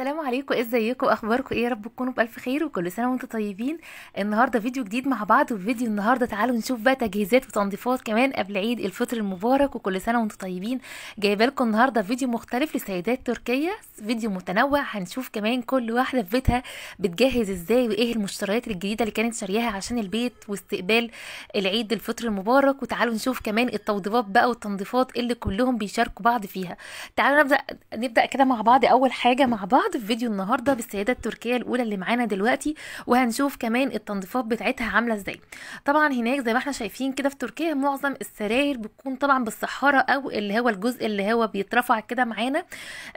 السلام عليكم إيه ازيكم اخباركم ايه يا رب تكونوا بالف خير وكل سنه وانتم طيبين النهارده فيديو جديد مع بعض وفيديو النهارده تعالوا نشوف بقى تجهيزات وتنظيفات كمان قبل عيد الفطر المبارك وكل سنه وانتم طيبين جايبه لكم النهارده فيديو مختلف لسيدات تركيا فيديو متنوع هنشوف كمان كل واحده في بيتها بتجهز ازاي وايه المشتريات الجديده اللي كانت شارياها عشان البيت واستقبال العيد الفطر المبارك وتعالوا نشوف كمان التوضيبات بقى والتنظيفات اللي كلهم بيشاركوا بعض فيها تعالوا نبدا نبدا كده مع بعض اول حاجه مع بعض هستعرض في فيديو النهارده بالسيده التركيه الاولى اللي معانا دلوقتي وهنشوف كمان التنظيفات بتاعتها عامله ازاي طبعا هناك زي ما احنا شايفين كده في تركيا معظم السراير بتكون طبعا بالصحاره او اللي هو الجزء اللي هو بيترفع كده معانا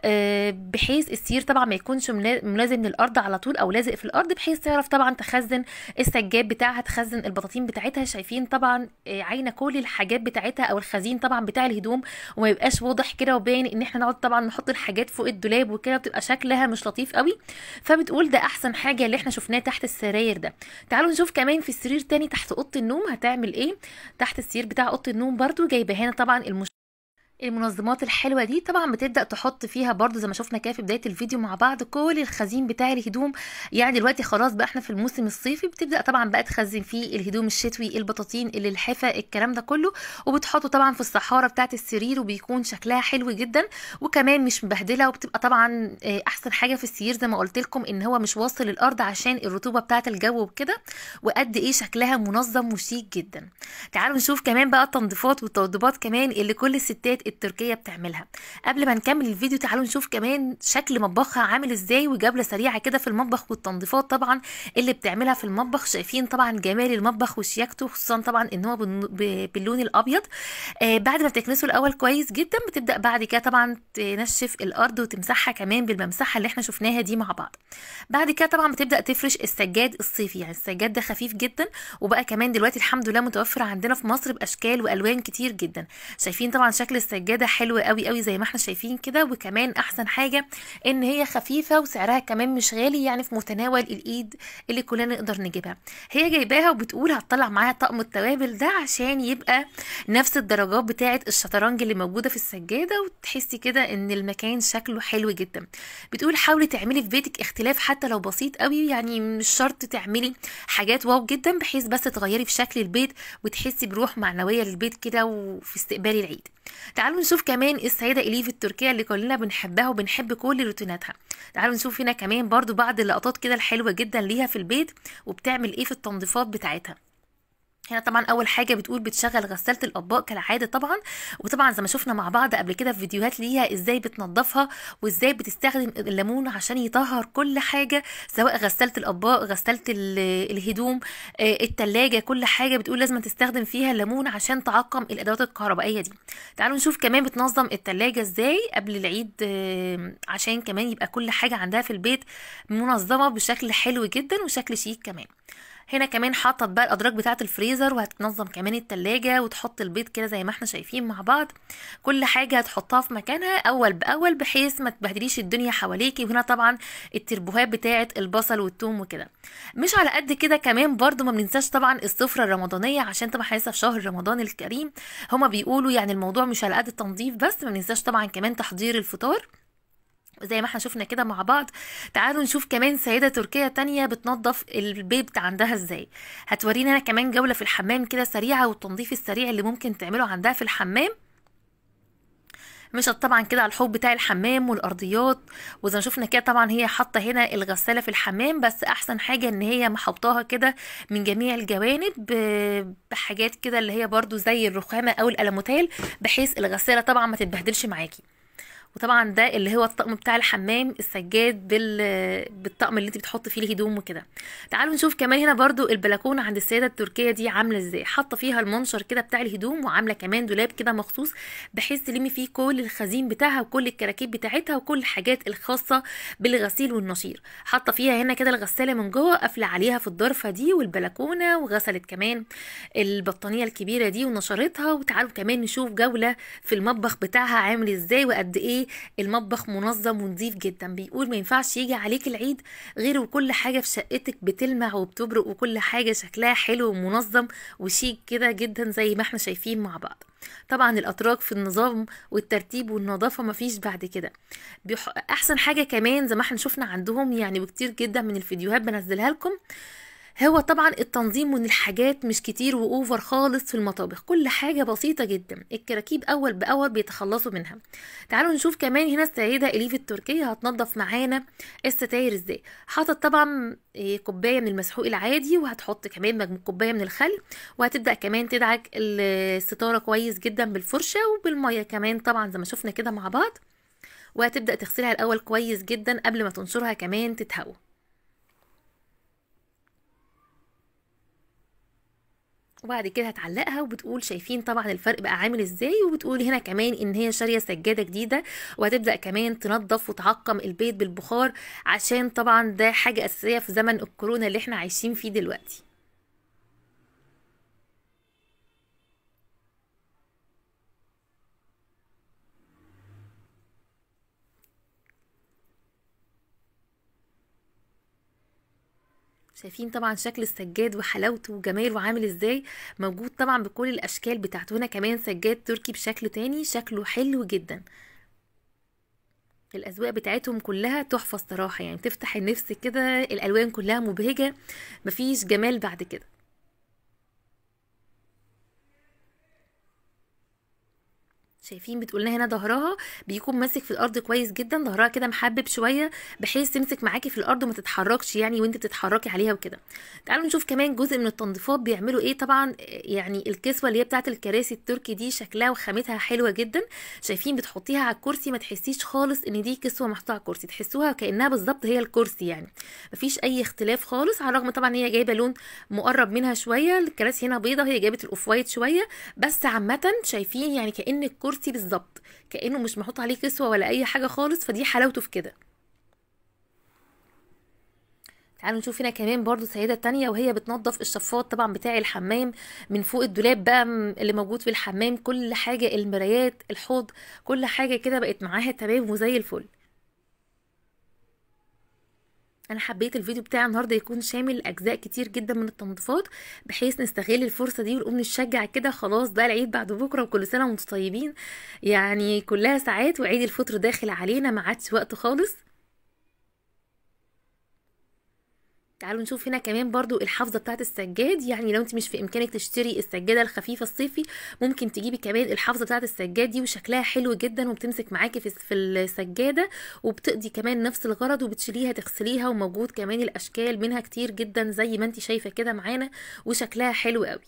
آه، بحيث السير طبعا ما يكونش ملازم للارض على طول او لازق في الارض بحيث تعرف طبعا تخزن السجاد بتاعها تخزن البطاطين بتاعتها شايفين طبعا آه، عينه كل الحاجات بتاعتها او الخزين طبعا بتاع الهدوم وما يبقاش واضح كده وباين ان احنا نقعد طبعا نحط الحاجات فوق الدولاب وكده بتبقى شكل شكلها مش لطيف قوي فبتقول ده احسن حاجه اللي احنا شفناه تحت السراير ده تعالوا نشوف كمان في سرير تاني تحت اوضه النوم هتعمل ايه تحت السرير بتاع اوضه النوم برده جايبه هنا طبعا المش المنظمات الحلوة دي طبعا بتبدأ تحط فيها برضو زي ما شفنا كده في بداية الفيديو مع بعض كل الخزين بتاع الهدوم يعني دلوقتي خلاص بقى احنا في الموسم الصيفي بتبدأ طبعا بقى تخزن فيه الهدوم الشتوي البطاطين اللحافة الكلام ده كله وبتحطه طبعا في الصحارة بتاعت السرير وبيكون شكلها حلو جدا وكمان مش مبهدلة وبتبقى طبعا آه، احسن حاجة في السرير زي ما قلت لكم ان هو مش واصل الارض عشان الرطوبة بتاعت الجو وكده وقد ايه شكلها منظم وشيك جدا تعالوا نشوف كمان بقى التنظيفات والتوضيبات كمان اللي كل الستات التركية بتعملها قبل ما نكمل الفيديو تعالوا نشوف كمان شكل مطبخها عامل ازاي وجبلة سريعة كده في المطبخ والتنظيفات طبعا اللي بتعملها في المطبخ شايفين طبعا جمال المطبخ وشياكته خصوصا طبعا ان هو باللون الابيض آه بعد ما بتكنسه الاول كويس جدا بتبدا بعد كده طبعا تنشف الارض وتمسحها كمان بالممسحه اللي احنا شفناها دي مع بعض بعد كده طبعا بتبدا تفرش السجاد الصيفي يعني السجاد ده خفيف جدا وبقى كمان دلوقتي الحمد لله متوفر عندنا في مصر باشكال والوان كتير جدا شايفين طبعا شكل السجاد السجاده حلوه قوي قوي زي ما احنا شايفين كده وكمان احسن حاجه ان هي خفيفه وسعرها كمان مش غالي يعني في متناول الايد اللي كلنا نقدر نجيبها هي جايباها وبتقول هتطلع معاها طقم التوابل ده عشان يبقى نفس الدرجات بتاعه الشطرنج اللي موجوده في السجاده وتحسي كده ان المكان شكله حلو جدا بتقول حاولي تعملي في بيتك اختلاف حتى لو بسيط قوي يعني مش شرط تعملي حاجات واو جدا بحيث بس تغيري في شكل البيت وتحسي بروح معنويه للبيت كده وفي استقبال العيد تعالوا نشوف كمان السيدة إليف التركية اللي كلنا بنحبها وبنحب كل روتيناتها تعالوا نشوف هنا كمان برضو بعض اللقطات كده الحلوة جدا ليها في البيت وبتعمل ايه في التنظيفات بتاعتها هنا طبعا اول حاجه بتقول بتشغل غساله الاطباق كالعاده طبعا وطبعا زي ما شفنا مع بعض قبل كده في فيديوهات ليها ازاي بتنضفها وازاي بتستخدم الليمون عشان يطهر كل حاجه سواء غساله الاطباق غساله الهدوم آه، التلاجة كل حاجه بتقول لازم تستخدم فيها الليمون عشان تعقم الادوات الكهربائيه دي تعالوا نشوف كمان بتنظم التلاجة ازاي قبل العيد آه، عشان كمان يبقى كل حاجه عندها في البيت منظمه بشكل حلو جدا وشكل شيك كمان هنا كمان حاطط بقى الادراج بتاعه الفريزر وهتنظم كمان التلاجة وتحط البيض كده زي ما احنا شايفين مع بعض كل حاجه هتحطها في مكانها اول باول بحيث ما تبهدليش الدنيا حواليكي وهنا طبعا التربوهات بتاعه البصل والثوم وكده مش على قد كده كمان برده ما بننساش طبعا السفره الرمضانيه عشان طبعا لسه في شهر رمضان الكريم هما بيقولوا يعني الموضوع مش على قد التنظيف بس ما بننساش طبعا كمان تحضير الفطار زي ما احنا شفنا كده مع بعض تعالوا نشوف كمان سيده تركيه تانية بتنظف البيت عندها ازاي هتورينا انا كمان جوله في الحمام كده سريعه والتنظيف السريع اللي ممكن تعمله عندها في الحمام مشت طبعا كده على الحوض بتاع الحمام والارضيات وزي ما شفنا كده طبعا هي حاطه هنا الغساله في الحمام بس احسن حاجه ان هي محطاها كده من جميع الجوانب بحاجات كده اللي هي برضو زي الرخامه او الالموتيل بحيث الغساله طبعا ما تتبهدلش معاكي وطبعا ده اللي هو الطقم بتاع الحمام السجاد بال... بالطقم اللي انت بتحط فيه الهدوم وكده تعالوا نشوف كمان هنا برضو البلكونه عند السيده التركيه دي عامله ازاي حاطه فيها المنشر كده بتاع الهدوم وعامله كمان دولاب كده مخصوص بحيث تلمي فيه كل الخزين بتاعها وكل الكراكيب بتاعتها وكل الحاجات الخاصه بالغسيل والنشير حاطه فيها هنا كده الغساله من جوه قافله عليها في الضرفه دي والبلكونه وغسلت كمان البطانيه الكبيره دي ونشرتها وتعالوا كمان نشوف جوله في المطبخ بتاعها عامل ازاي وقد ايه ايه المطبخ منظم ونظيف جدا بيقول ما ينفعش يجي عليك العيد غير وكل حاجه في شقتك بتلمع وبتبرق وكل حاجه شكلها حلو ومنظم وشيك كده جدا زي ما احنا شايفين مع بعض طبعا الاتراك في النظام والترتيب والنظافه مفيش بعد كده احسن حاجه كمان زي ما احنا شفنا عندهم يعني وكتير جدا من الفيديوهات بنزلها لكم هو طبعا التنظيم من الحاجات مش كتير واوفر خالص في المطابخ كل حاجة بسيطة جدا الكراكيب اول باول بيتخلصوا منها تعالوا نشوف كمان هنا السيدة اليف التركية هتنظف معانا الستاير ازاي حاطط طبعا آه، كوباية من المسحوق العادي وهتحط كمان كوباية من الخل وهتبدأ كمان تدعك الستارة كويس جدا بالفرشة وبالمية كمان طبعا زي ما شفنا كده مع بعض وهتبدأ تغسلها الأول كويس جدا قبل ما تنشرها كمان تتهوى وبعد كده هتعلقها وبتقول شايفين طبعا الفرق بقى عامل ازاي وبتقول هنا كمان ان هي شاريه سجاده جديده وهتبدا كمان تنظف وتعقم البيت بالبخار عشان طبعا ده حاجه اساسيه في زمن الكورونا اللي احنا عايشين فيه دلوقتي شايفين طبعا شكل السجاد وحلاوته وجماله عامل ازاي موجود طبعا بكل الاشكال بتاعته هنا كمان سجاد تركي بشكل تاني شكله حلو جدا الاذواق بتاعتهم كلها تحفه الصراحه يعني تفتح النفس كده الالوان كلها مبهجه مفيش جمال بعد كده شايفين بتقولنا هنا ظهرها بيكون ماسك في الارض كويس جدا ظهرها كده محبب شويه بحيث تمسك معاكي في الارض وما تتحركش يعني وانت بتتحركي عليها وكده تعالوا نشوف كمان جزء من التنظيفات بيعملوا ايه طبعا يعني الكسوه اللي هي بتاعه الكراسي التركي دي شكلها وخامتها حلوه جدا شايفين بتحطيها على الكرسي ما تحسيش خالص ان دي كسوه محطوطه على الكرسي تحسوها كانها بالظبط هي الكرسي يعني مفيش اي اختلاف خالص على الرغم طبعا هي جايبه لون مقرب منها شويه الكراسي هنا بيضه هي جابت الاوف وايت شويه بس عامه شايفين يعني كان الكرسي كرسي بالظبط كانه مش محطوط عليه كسوه ولا اي حاجه خالص فدي حلاوته في كده تعالوا نشوف هنا كمان برضو سيدة تانية وهي بتنظف الشفاط طبعا بتاع الحمام من فوق الدولاب بقى اللي موجود في الحمام كل حاجة المرايات الحوض كل حاجة كده بقت معاها تمام وزي الفل انا حبيت الفيديو بتاعي النهارده يكون شامل اجزاء كتير جدا من التنظيفات بحيث نستغل الفرصه دي ونقوم نشجع كده خلاص ده العيد بعد بكره وكل سنه وانتم طيبين يعني كلها ساعات وعيد الفطر داخل علينا ما عادش وقت خالص تعالوا نشوف هنا كمان برضو الحافظه بتاعت السجاد يعني لو انت مش في امكانك تشتري السجاده الخفيفه الصيفي ممكن تجيبي كمان الحافظه بتاعت السجاد دي وشكلها حلو جدا وبتمسك معاكي في السجاده وبتقضي كمان نفس الغرض وبتشيليها تغسليها وموجود كمان الاشكال منها كتير جدا زي ما انت شايفه كده معانا وشكلها حلو قوي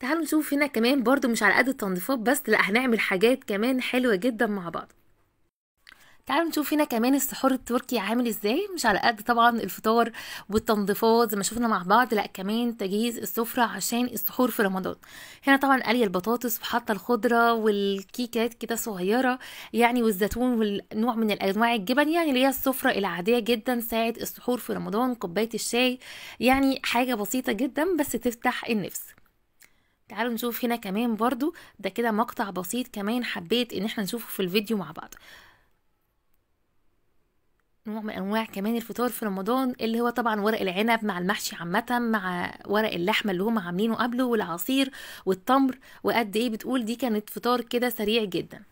تعالوا نشوف هنا كمان برضو مش على قد التنظيفات بس لا هنعمل حاجات كمان حلوة جدا مع بعض تعالوا نشوف هنا كمان السحور التركي عامل ازاي مش على قد طبعا الفطار والتنظيفات زي ما شفنا مع بعض لا كمان تجهيز السفرة عشان السحور في رمضان هنا طبعا قلي البطاطس وحاطه الخضرة والكيكات كده صغيرة يعني والزيتون والنوع من الانواع الجبن يعني اللي هي السفرة العادية جدا ساعة السحور في رمضان كوباية الشاي يعني حاجة بسيطة جدا بس تفتح النفس تعالوا نشوف هنا كمان برضو ده كده مقطع بسيط كمان حبيت ان احنا نشوفه في الفيديو مع بعض نوع من انواع كمان الفطار في رمضان اللي هو طبعا ورق العنب مع المحشي عامه مع ورق اللحمه اللي هم عاملينه قبله والعصير والتمر وقد ايه بتقول دي كانت فطار كده سريع جدا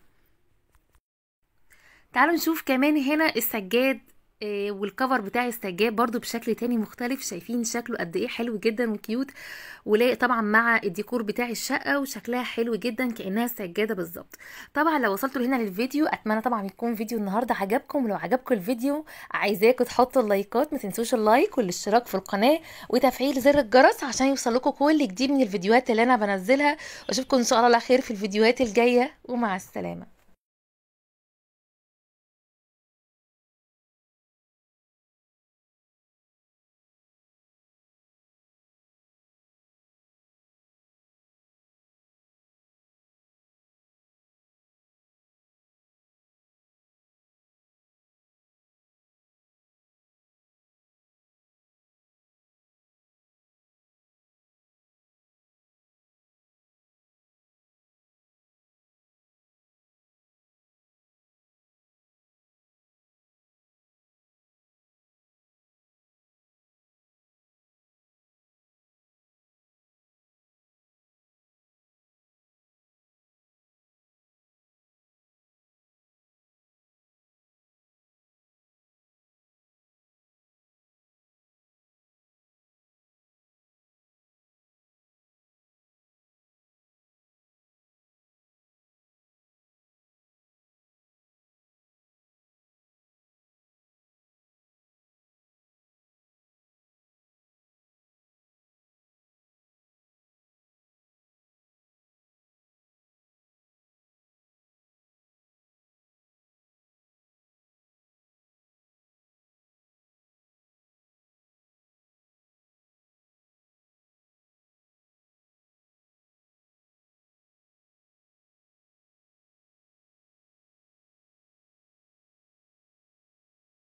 تعالوا نشوف كمان هنا السجاد آه، والكفر بتاع السجاد برضو بشكل تاني مختلف شايفين شكله قد ايه حلو جدا وكيوت ولايق طبعا مع الديكور بتاع الشقه وشكلها حلو جدا كانها سجاده بالظبط طبعا لو وصلتوا لهنا للفيديو اتمنى طبعا يكون فيديو النهارده عجبكم ولو عجبكم الفيديو عايزاكم تحطوا اللايكات ما تنسوش اللايك والاشتراك في القناه وتفعيل زر الجرس عشان يوصلكم كل جديد من الفيديوهات اللي انا بنزلها واشوفكم ان شاء الله على خير في الفيديوهات الجايه ومع السلامه